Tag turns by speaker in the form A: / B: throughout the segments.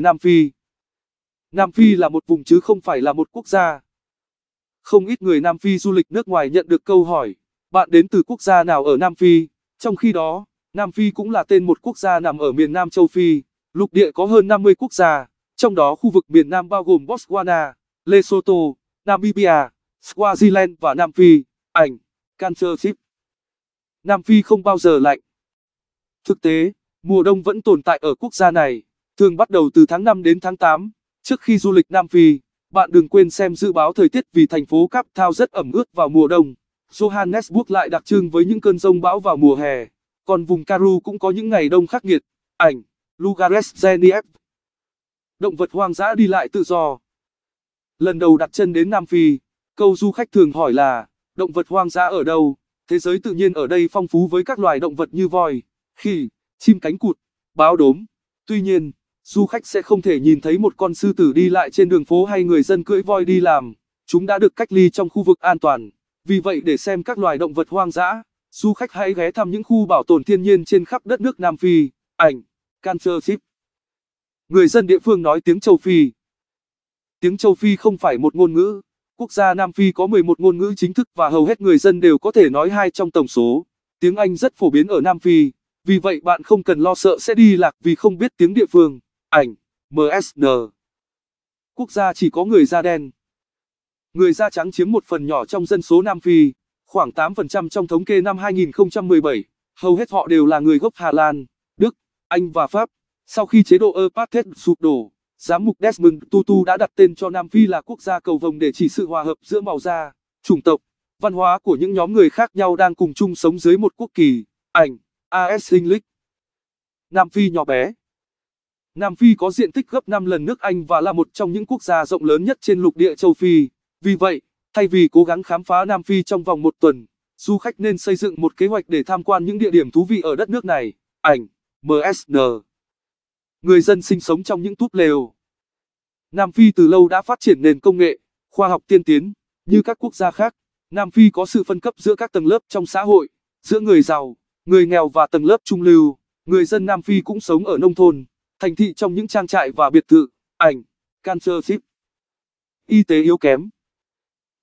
A: Nam Phi Nam Phi là một vùng chứ không phải là một quốc gia. Không ít người Nam Phi du lịch nước ngoài nhận được câu hỏi, bạn đến từ quốc gia nào ở Nam Phi? Trong khi đó, Nam Phi cũng là tên một quốc gia nằm ở miền Nam châu Phi, lục địa có hơn 50 quốc gia, trong đó khu vực miền Nam bao gồm Botswana, Lesotho, Namibia, Swaziland và Nam Phi. Ảnh, Cancer Chip Nam Phi không bao giờ lạnh. Thực tế, mùa đông vẫn tồn tại ở quốc gia này thường bắt đầu từ tháng 5 đến tháng 8. Trước khi du lịch Nam Phi, bạn đừng quên xem dự báo thời tiết vì thành phố Cape Town rất ẩm ướt vào mùa đông. Johannesburg lại đặc trưng với những cơn rông bão vào mùa hè, còn vùng Karoo cũng có những ngày đông khắc nghiệt. Ảnh Lugares Geniev Động vật hoang dã đi lại tự do Lần đầu đặt chân đến Nam Phi, câu du khách thường hỏi là, động vật hoang dã ở đâu? Thế giới tự nhiên ở đây phong phú với các loài động vật như voi, khỉ, chim cánh cụt, báo đốm. Tuy nhiên, du khách sẽ không thể nhìn thấy một con sư tử đi lại trên đường phố hay người dân cưỡi voi đi làm. Chúng đã được cách ly trong khu vực an toàn. Vì vậy để xem các loài động vật hoang dã, du khách hãy ghé thăm những khu bảo tồn thiên nhiên trên khắp đất nước Nam Phi. Ảnh, Cancership. Người dân địa phương nói tiếng châu Phi. Tiếng châu Phi không phải một ngôn ngữ. Quốc gia Nam Phi có 11 ngôn ngữ chính thức và hầu hết người dân đều có thể nói hai trong tổng số. Tiếng Anh rất phổ biến ở Nam Phi, vì vậy bạn không cần lo sợ sẽ đi lạc vì không biết tiếng địa phương. Ảnh, MSN. Quốc gia chỉ có người da đen. Người da trắng chiếm một phần nhỏ trong dân số Nam Phi, khoảng 8% trong thống kê năm 2017. Hầu hết họ đều là người gốc Hà Lan, Đức, Anh và Pháp. Sau khi chế độ apartheid sụp đổ, giám mục Desmond Tutu đã đặt tên cho Nam Phi là quốc gia cầu vồng để chỉ sự hòa hợp giữa màu da, chủng tộc, văn hóa của những nhóm người khác nhau đang cùng chung sống dưới một quốc kỳ. Ảnh, AS English. Nam Phi nhỏ bé Nam Phi có diện tích gấp 5 lần nước Anh và là một trong những quốc gia rộng lớn nhất trên lục địa châu Phi. Vì vậy, thay vì cố gắng khám phá Nam Phi trong vòng một tuần, du khách nên xây dựng một kế hoạch để tham quan những địa điểm thú vị ở đất nước này. Ảnh MSN Người dân sinh sống trong những túp lều. Nam Phi từ lâu đã phát triển nền công nghệ, khoa học tiên tiến. Như các quốc gia khác, Nam Phi có sự phân cấp giữa các tầng lớp trong xã hội, giữa người giàu, người nghèo và tầng lớp trung lưu. Người dân Nam Phi cũng sống ở nông thôn thành thị trong những trang trại và biệt thự, ảnh, cancer ship. Y tế yếu kém.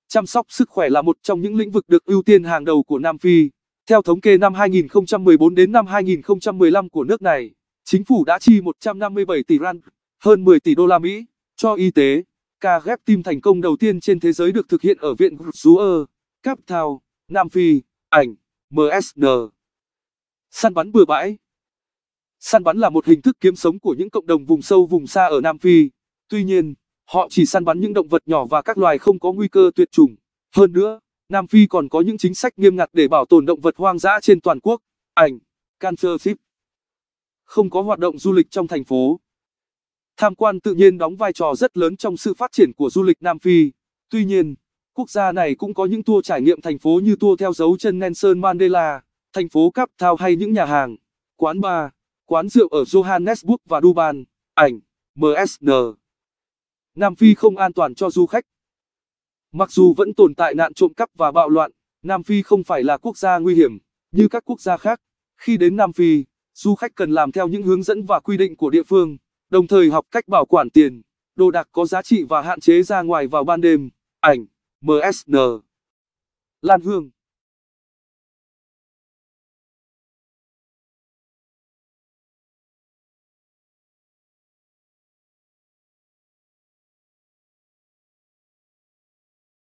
A: Chăm sóc sức khỏe là một trong những lĩnh vực được ưu tiên hàng đầu của Nam Phi. Theo thống kê năm 2014 đến năm 2015 của nước này, chính phủ đã chi 157 tỷ rand, hơn 10 tỷ đô la Mỹ, cho y tế. Ca ghép tim thành công đầu tiên trên thế giới được thực hiện ở viện Ruhr, Cape Town, Nam Phi, ảnh, MSN. Săn bắn bừa bãi Săn bắn là một hình thức kiếm sống của những cộng đồng vùng sâu vùng xa ở Nam Phi. Tuy nhiên, họ chỉ săn bắn những động vật nhỏ và các loài không có nguy cơ tuyệt chủng. Hơn nữa, Nam Phi còn có những chính sách nghiêm ngặt để bảo tồn động vật hoang dã trên toàn quốc. Ảnh, Cancership. Không có hoạt động du lịch trong thành phố. Tham quan tự nhiên đóng vai trò rất lớn trong sự phát triển của du lịch Nam Phi. Tuy nhiên, quốc gia này cũng có những tour trải nghiệm thành phố như tour theo dấu chân Nelson Mandela, thành phố Cape Town hay những nhà hàng, quán bar. Quán rượu ở Johannesburg và Durban. Ảnh, MSN. Nam Phi không an toàn cho du khách. Mặc dù vẫn tồn tại nạn trộm cắp và bạo loạn, Nam Phi không phải là quốc gia nguy hiểm như các quốc gia khác. Khi đến Nam Phi, du khách cần làm theo những hướng dẫn và quy định của địa phương, đồng thời học cách bảo quản tiền, đồ đạc có giá trị và hạn chế ra ngoài vào ban đêm. Ảnh, MSN. Lan Hương